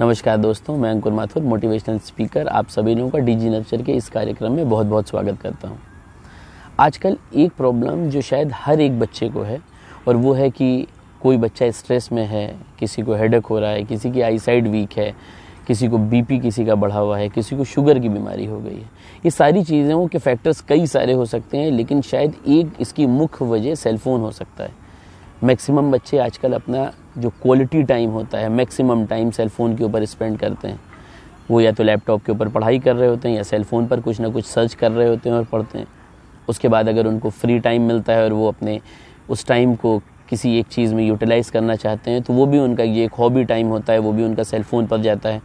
नमस्कार दोस्तों मैं अंकुर माथुर मोटिवेशनल स्पीकर आप सभी लोगों का डीजी नवचर के इस कार्यक्रम में बहुत बहुत स्वागत करता हूँ आजकल एक प्रॉब्लम जो शायद हर एक बच्चे को है और वो है कि कोई बच्चा स्ट्रेस में है किसी को हेडक हो रहा है किसी की आईसाइड वीक है किसी को बीपी किसी का बढ़ा हुआ है किसी को शुगर की बीमारी हो गई है ये सारी चीज़ों के फैक्टर्स कई सारे हो सकते हैं लेकिन शायद एक इसकी मुख्य वजह सेलफोन हो सकता है मैक्सिमम बच्चे आजकल अपना जो क्वालिटी टाइम होता है मैक्सिमम टाइम सेल फ़ोन के ऊपर स्पेंड करते हैं वो या तो लैपटॉप के ऊपर पढ़ाई कर रहे होते हैं या सेल फ़ोन पर कुछ ना कुछ सर्च कर रहे होते हैं और पढ़ते हैं उसके बाद अगर उनको फ्री टाइम मिलता है और वो अपने उस टाइम को किसी एक चीज़ में यूटिलाइज़ करना चाहते हैं तो वो भी उनका ये एक हॉबी टाइम होता है वो भी उनका सेल फ़ोन पर जाता है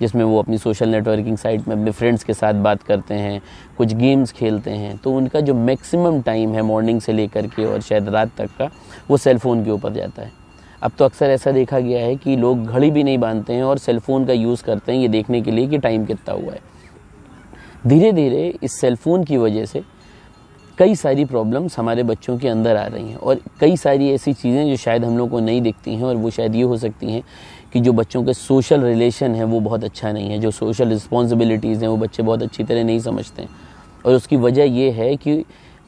जिसमें वो अपनी सोशल नेटवर्किंग साइट में अपने फ्रेंड्स के साथ बात करते हैं कुछ गेम्स खेलते हैं तो उनका जो मैक्सिमम टाइम है मॉर्निंग से लेकर के और शायद रात तक का वो सेल फ़ोन के ऊपर जाता है अब तो अक्सर ऐसा देखा गया है कि लोग घड़ी भी नहीं बांधते हैं और सेलफोन का यूज़ करते हैं ये देखने के लिए कि टाइम कितना हुआ है धीरे धीरे इस सेलफोन की वजह से कई सारी प्रॉब्लम्स हमारे बच्चों के अंदर आ रही हैं और कई सारी ऐसी चीज़ें जो शायद हम लोग को नहीं दिखती हैं और वो शायद ये हो सकती हैं कि जो बच्चों के सोशल रिलेशन है वो बहुत अच्छा नहीं है जो सोशल रिस्पॉन्सिबिलिटीज़ हैं वो बच्चे बहुत अच्छी तरह नहीं समझते हैं और उसकी वजह ये है कि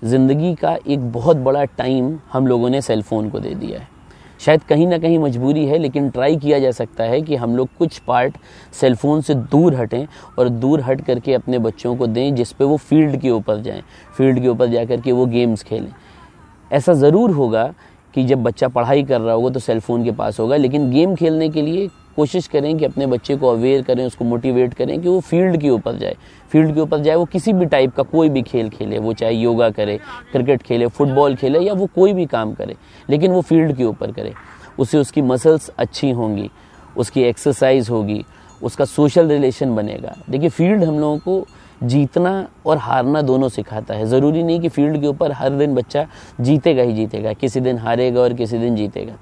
ज़िंदगी का एक बहुत बड़ा टाइम हम लोगों ने सेलफोन को दे दिया है शायद कहीं ना कहीं मजबूरी है लेकिन ट्राई किया जा सकता है कि हम लोग कुछ पार्ट सेलफोन से दूर हटें और दूर हट करके अपने बच्चों को दें जिस पे वो फील्ड के ऊपर जाएं फील्ड के ऊपर जा के वो गेम्स खेलें ऐसा ज़रूर होगा कि जब बच्चा पढ़ाई कर रहा होगा तो सेलफोन के पास होगा लेकिन गेम खेलने के लिए कोशिश करें कि अपने बच्चे को अवेयर करें उसको मोटिवेट करें कि वो फील्ड के ऊपर जाए फील्ड के ऊपर जाए वो किसी भी टाइप का कोई भी खेल खेले वो चाहे योगा करे क्रिकेट खेले फुटबॉल खेले या वो कोई भी काम करे लेकिन वो फील्ड के ऊपर करे उससे उसकी मसल्स अच्छी होंगी उसकी एक्सरसाइज होगी उसका सोशल रिलेशन बनेगा देखिए फील्ड हम लोगों को जीतना और हारना दोनों सिखाता है ज़रूरी नहीं कि फील्ड के ऊपर हर दिन बच्चा जीतेगा ही जीतेगा किसी दिन हारेगा और किसी दिन जीतेगा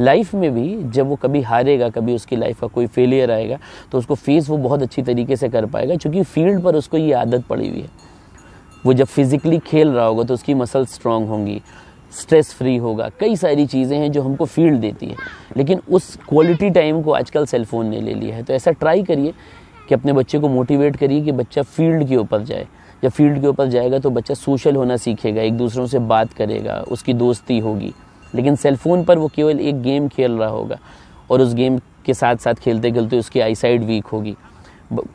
लाइफ में भी जब वो कभी हारेगा कभी उसकी लाइफ का कोई फेलियर आएगा तो उसको फेस वो बहुत अच्छी तरीके से कर पाएगा क्योंकि फील्ड पर उसको ये आदत पड़ी हुई है वो जब फिज़िकली खेल रहा होगा तो उसकी मसल स्ट्रांग होंगी स्ट्रेस फ्री होगा कई सारी चीज़ें हैं जो हमको फील्ड देती है लेकिन उस क्वालिटी टाइम को आजकल सेलफोन ने ले लिया है तो ऐसा ट्राई करिए कि अपने बच्चे को मोटिवेट करिए कि बच्चा फील्ड के ऊपर जाए जब फील्ड के ऊपर जाएगा तो बच्चा सोशल होना सीखेगा एक दूसरों से बात करेगा उसकी दोस्ती होगी लेकिन सेलफोन पर वो केवल एक गेम खेल रहा होगा और उस गेम के साथ साथ खेलते खेलते उसकी आईसाइड वीक होगी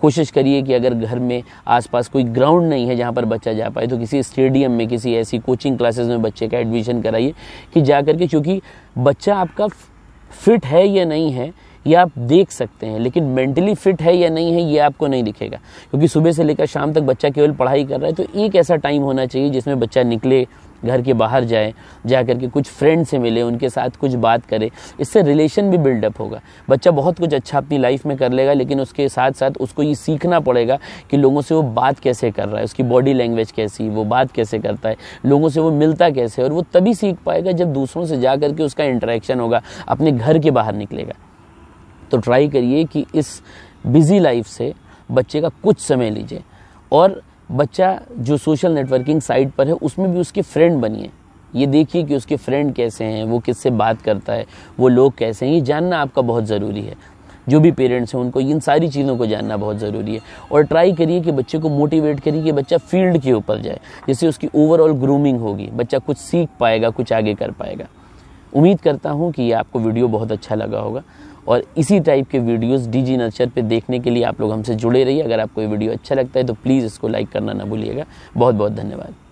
कोशिश करिए कि अगर घर में आसपास कोई ग्राउंड नहीं है जहाँ पर बच्चा जा पाए तो किसी स्टेडियम में किसी ऐसी कोचिंग क्लासेस में बच्चे का एडमिशन कराइए कि जा करके चूँकि बच्चा आपका फिट है या नहीं है ये आप देख सकते हैं लेकिन मेंटली फिट है या नहीं है ये आपको नहीं दिखेगा क्योंकि सुबह से लेकर शाम तक बच्चा केवल पढ़ाई कर रहा है तो एक ऐसा टाइम होना चाहिए जिसमें बच्चा निकले घर के बाहर जाए जा करके कुछ फ्रेंड से मिले उनके साथ कुछ बात करें इससे रिलेशन भी बिल्डअप होगा बच्चा बहुत कुछ अच्छा अपनी लाइफ में कर लेगा लेकिन उसके साथ साथ उसको ये सीखना पड़ेगा कि लोगों से वो बात कैसे कर रहा है उसकी बॉडी लैंग्वेज कैसी वो बात कैसे करता है लोगों से वो मिलता कैसे और वो तभी सीख पाएगा जब दूसरों से जा करके उसका इंटरेक्शन होगा अपने घर के बाहर निकलेगा तो ट्राई करिए कि इस बिज़ी लाइफ से बच्चे का कुछ समय लीजिए और बच्चा जो सोशल नेटवर्किंग साइट पर है उसमें भी उसके फ्रेंड बनिए ये देखिए कि उसके फ्रेंड कैसे हैं वो किससे बात करता है वो लोग कैसे हैं ये जानना आपका बहुत ज़रूरी है जो भी पेरेंट्स हैं उनको इन सारी चीज़ों को जानना बहुत ज़रूरी है और ट्राई करिए कि बच्चे को मोटिवेट करिए कि बच्चा फील्ड के ऊपर जाए जिससे उसकी ओवरऑल ग्रूमिंग होगी बच्चा कुछ सीख पाएगा कुछ आगे कर पाएगा उम्मीद करता हूँ कि ये आपको वीडियो बहुत अच्छा लगा होगा और इसी टाइप के वीडियोस डीजी नर्चर पे देखने के लिए आप लोग हमसे जुड़े रहिए अगर आपको ये वीडियो अच्छा लगता है तो प्लीज़ इसको लाइक करना ना भूलिएगा बहुत बहुत धन्यवाद